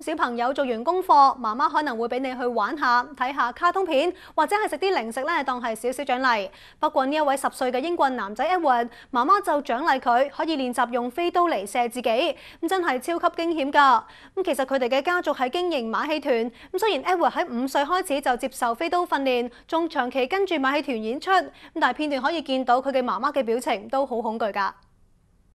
小朋友做完功課，媽媽可能會俾你去玩下、睇下卡通片，或者係食啲零食咧，當係少少獎勵。不過呢一位十歲嘅英俊男仔一玩，媽媽就獎勵佢可以練習用飛刀嚟射自己，咁真係超級驚險㗎。咁其實佢哋嘅家族係經營馬戲團，咁雖然 Edward 喺五歲開始就接受飛刀訓練，仲長期跟住馬戲團演出，咁但係片段可以見到佢嘅媽媽嘅表情都好恐懼㗎。